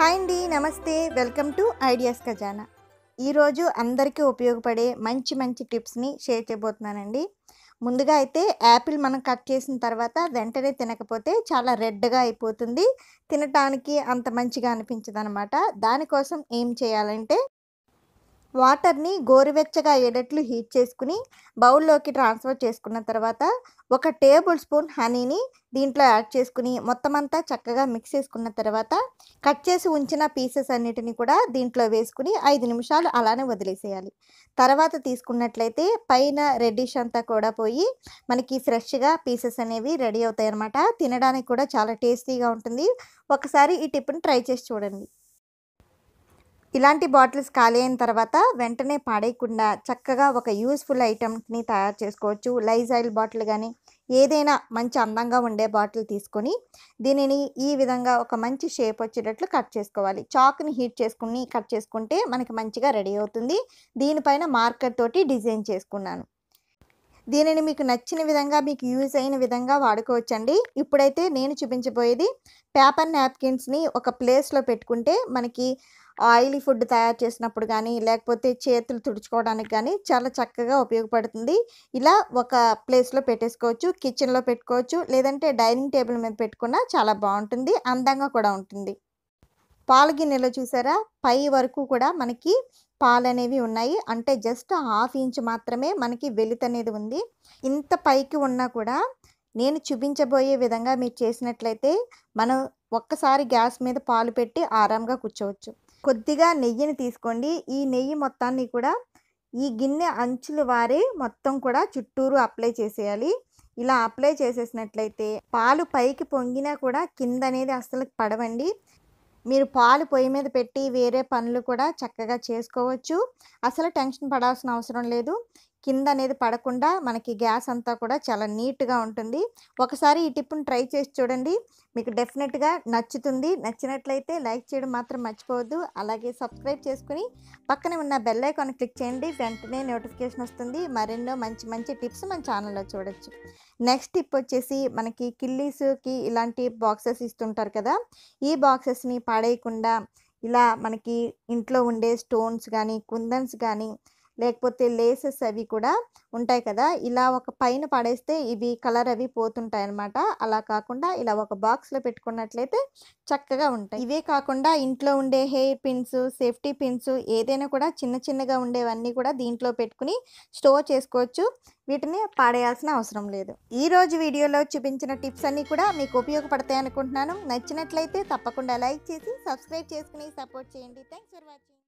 hi అండి నమస్తే welcome to ideas ఖజానా ఈరోజు అందరికీ ఉపయోగపడే మంచి మంచి టిప్స్ని షేర్ చేయబోతున్నానండి ముందుగా అయితే యాపిల్ మనం కట్ చేసిన తర్వాత వెంటనే తినకపోతే చాలా రెడ్గా అయిపోతుంది తినటానికి అంత మంచిగా అనిపించదు అనమాట దానికోసం ఏం చేయాలంటే వాటర్ని గోరువెచ్చగా అయ్యేటట్లు హీట్ చేసుకుని బౌల్లోకి ట్రాన్స్ఫర్ చేసుకున్న తర్వాత ఒక టేబుల్ స్పూన్ హనీని దీంట్లో యాడ్ చేసుకుని మొత్తం అంతా చక్కగా మిక్స్ చేసుకున్న తర్వాత కట్ చేసి ఉంచిన పీసెస్ అన్నిటిని కూడా దీంట్లో వేసుకుని ఐదు నిమిషాలు అలానే వదిలేసేయాలి తర్వాత తీసుకున్నట్లయితే పైన రెడ్డిష్ అంతా కూడా పోయి మనకి ఫ్రెష్గా పీసెస్ అనేవి రెడీ అవుతాయి అన్నమాట తినడానికి కూడా చాలా టేస్టీగా ఉంటుంది ఒకసారి ఈ టిప్ని ట్రై చేసి చూడండి ఇలాంటి బాటిల్స్ ఖాళీ అయిన తర్వాత వెంటనే పాడేయకుండా చక్కగా ఒక యూస్ఫుల్ ఐటమ్ని తయారు చేసుకోవచ్చు లైజాయిల్ బాటిల్ కానీ ఏదైనా మంచి అందంగా ఉండే బాటిల్ తీసుకొని దీనిని ఈ విధంగా ఒక మంచి షేప్ వచ్చేటట్లు కట్ చేసుకోవాలి చాక్ని హీట్ చేసుకుని కట్ చేసుకుంటే మనకి మంచిగా రెడీ అవుతుంది దీనిపైన మార్కర్ తోటి డిజైన్ చేసుకున్నాను దీనిని మీకు నచ్చిన విధంగా మీకు యూజ్ అయిన విధంగా వాడుకోవచ్చండి ఇప్పుడైతే నేను చూపించబోయేది పేపర్ నాప్కిన్స్ని ఒక ప్లేస్లో పెట్టుకుంటే మనకి ఆయిలీ ఫుడ్ తయారు చేసినప్పుడు కానీ లేకపోతే చేతులు తుడుచుకోవడానికి కానీ చాలా చక్కగా ఉపయోగపడుతుంది ఇలా ఒక ప్లేస్లో పెట్టేసుకోవచ్చు కిచెన్లో పెట్టుకోవచ్చు లేదంటే డైనింగ్ టేబుల్ మీద పెట్టుకున్నా చాలా బాగుంటుంది అందంగా కూడా ఉంటుంది పాల గిన్నెలో చూసారా పై వరకు కూడా మనకి పాలు అనేవి ఉన్నాయి అంటే జస్ట్ హాఫ్ ఇంచ్ మాత్రమే మనకి వెలుత అనేది ఉంది ఇంత పైకి ఉన్నా కూడా నేను చూపించబోయే విధంగా మీరు చేసినట్లయితే మనం ఒక్కసారి గ్యాస్ మీద పాలు పెట్టి ఆరాంగా కూర్చోవచ్చు కొద్దిగా నెయ్యిని తీసుకోండి ఈ నెయ్యి మొత్తాన్ని కూడా ఈ గిన్నె అంచులు వారి మొత్తం కూడా చుట్టూరు అప్లై చేసేయాలి ఇలా అప్లై చేసేసినట్లయితే పాలు పైకి పొంగినా కూడా కింద అనేది అస్సలు పడవండి మీరు పాలు పొయ్యి మీద పెట్టి వేరే పనులు కూడా చక్కగా చేసుకోవచ్చు అసలు టెన్షన్ పడాల్సిన అవసరం లేదు కింద అనేది పడకుండా మనకి గ్యాస్ అంతా కూడా చాలా నీట్గా ఉంటుంది ఒకసారి ఈ టిప్పును ట్రై చేసి చూడండి మీకు డెఫినెట్గా నచ్చుతుంది నచ్చినట్లయితే లైక్ చేయడం మాత్రం మర్చిపోవద్దు అలాగే సబ్స్క్రైబ్ చేసుకుని పక్కనే ఉన్న బెల్ ఐకాన్ క్లిక్ చేయండి వెంటనే నోటిఫికేషన్ వస్తుంది మరెన్నో మంచి మంచి టిప్స్ మన ఛానల్లో చూడొచ్చు నెక్స్ట్ టిప్ వచ్చేసి మనకి కిల్లీస్కి ఇలాంటి బాక్సెస్ ఇస్తుంటారు కదా ఈ బాక్సెస్ని పాడేయకుండా ఇలా మనకి ఇంట్లో ఉండే స్టోన్స్ కానీ కుందన్స్ కానీ లేకపోతే లేసెస్ అవి కూడా ఉంటాయి కదా ఇలా ఒక పైన పడేస్తే ఇవి కలర్ అవి పోతుంటాయి అనమాట అలా కాకుండా ఇలా ఒక బాక్స్లో పెట్టుకున్నట్లయితే చక్కగా ఉంటాయి ఇవే కాకుండా ఇంట్లో ఉండే హెయిర్ పిన్స్ సేఫ్టీ పిన్స్ ఏదైనా కూడా చిన్న చిన్నగా ఉండేవన్నీ కూడా దీంట్లో పెట్టుకుని స్టోర్ చేసుకోవచ్చు వీటిని పాడేయాల్సిన అవసరం లేదు ఈ రోజు వీడియోలో చూపించిన టిప్స్ అన్నీ కూడా మీకు ఉపయోగపడతాయి అనుకుంటున్నాను నచ్చినట్లయితే తప్పకుండా లైక్ చేసి సబ్స్క్రైబ్ చేసుకుని సపోర్ట్ చేయండి థ్యాంక్స్ ఫర్ వాచింగ్